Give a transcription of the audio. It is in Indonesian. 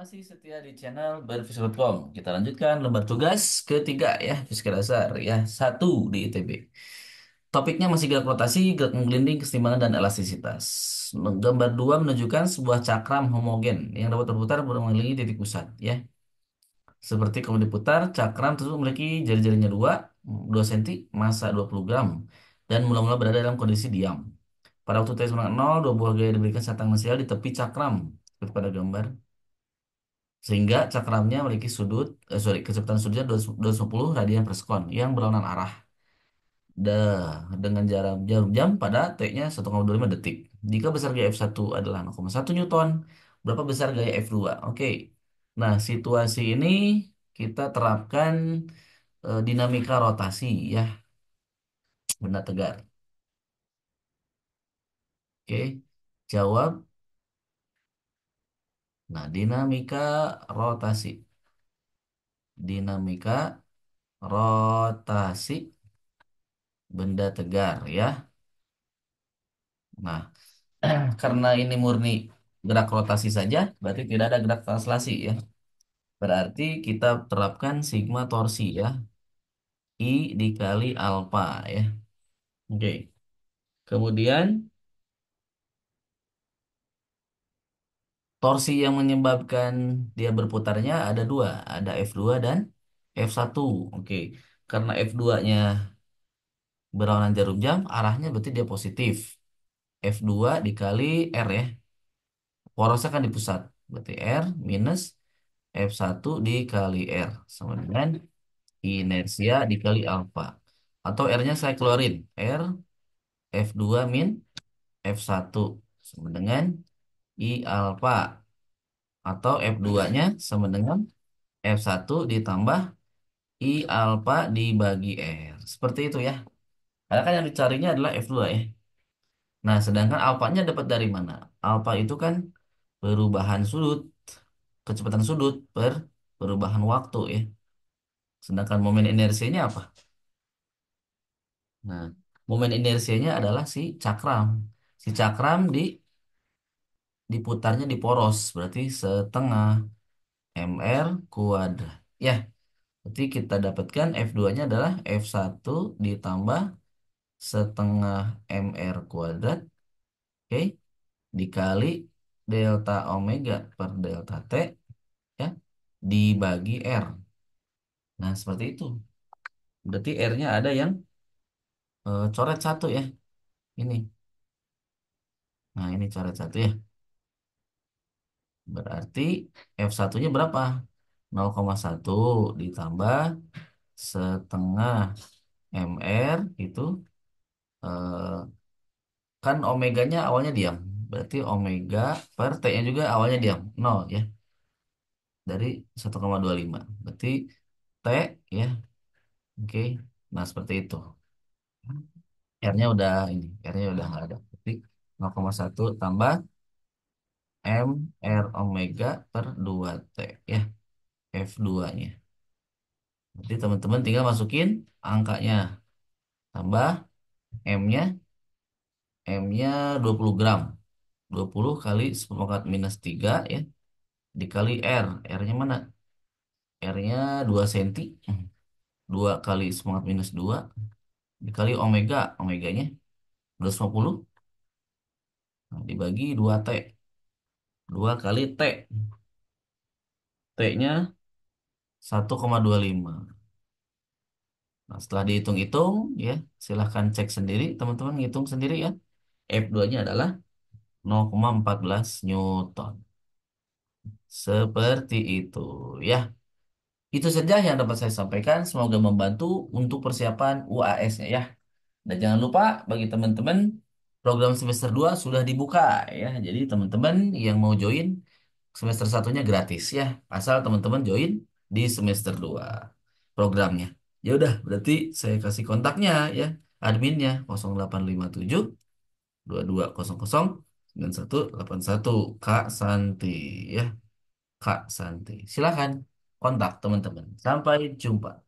Masih setia di channel berfisika.com. Kita lanjutkan lembar tugas ketiga ya, fisika dasar ya, satu di ITB. Topiknya masih gerak rotasi, gerak menggelinding, keseimbangan, dan elastisitas. Gambar dua menunjukkan sebuah cakram homogen yang dapat berputar mengelilingi titik pusat ya. Seperti kalau diputar, cakram tersebut memiliki jari-jarinya dua, 2 cm, massa 20 gram, dan mula-mula berada dalam kondisi diam. Pada waktu t sama 0, dua buah gaya diberikan satang mesial di tepi cakram. Kepada gambar sehingga cakramnya memiliki sudut eh, sorry kecepatan sudutnya 250 radian per sekon yang berlawanan arah de, dengan jarum jam, jam pada t-nya 1,25 detik. Jika besar gaya F1 adalah 0,1 Newton, berapa besar gaya F2? Oke. Nah, situasi ini kita terapkan e, dinamika rotasi ya. benar tegar. Oke. Jawab Nah, dinamika rotasi. Dinamika rotasi benda tegar ya. Nah, karena ini murni gerak rotasi saja, berarti tidak ada gerak translasi ya. Berarti kita terapkan sigma torsi ya. I dikali alfa ya. Oke. Kemudian Torsi yang menyebabkan dia berputarnya ada dua, ada F2 dan F1. Oke, Karena F2-nya berlawanan jarum jam, arahnya berarti dia positif. F2 dikali R ya. Porosnya kan di pusat. Berarti R minus F1 dikali R. Sama dengan inersia dikali alfa. Atau R-nya saya keluarin. R F2 min F1 sama dengan I alfa atau F2-nya sama dengan F1 ditambah I alfa dibagi R. Seperti itu ya. Karena kan yang dicarinya adalah F2 ya. Nah, sedangkan alfanya dapat dari mana? Alfa itu kan perubahan sudut, kecepatan sudut per perubahan waktu ya. Sedangkan momen inersianya apa? Nah, momen inersianya adalah si cakram. Si cakram di diputarnya di poros berarti setengah mr kuadrat ya berarti kita dapatkan F2 nya adalah F1 ditambah setengah mr kuadrat oke dikali delta omega per delta t ya dibagi R nah seperti itu berarti R nya ada yang e, coret satu ya ini Nah, ini coret satu ya. Berarti F1-nya berapa? 0,1 ditambah setengah MR itu eh, kan omeganya awalnya diam. Berarti omega per T-nya juga awalnya diam. 0 ya. Dari 1,25. Berarti T ya. Oke. Nah seperti itu. R-nya udah ini. R-nya udah nggak ada. Berarti 0,1 tambah M R omega per 2T ya F2-nya. Berarti teman-teman tinggal masukin angkanya. Tambah M-nya. M-nya 20 gram. 20 kali pangkat minus 3 ya. Dikali R. R-nya mana? R-nya 2 cm. 2 kali pangkat minus 2. Dikali omega. Omeganya 250. Nah, dibagi 2T. 2 kali T. T-nya 1,25. Nah, setelah dihitung-hitung, ya, silahkan cek sendiri, teman-teman ngitung sendiri ya. F2-nya adalah 0,14 Newton. Seperti itu, ya. Itu saja yang dapat saya sampaikan. Semoga membantu untuk persiapan UAS-nya ya. Dan jangan lupa bagi teman-teman program semester 2 sudah dibuka ya. Jadi teman-teman yang mau join semester satunya gratis ya. Asal teman-teman join di semester 2 programnya. Ya udah, berarti saya kasih kontaknya ya adminnya 0857 2200 9181 Kak Santi ya. Kak Santi. Silahkan kontak teman-teman. Sampai jumpa.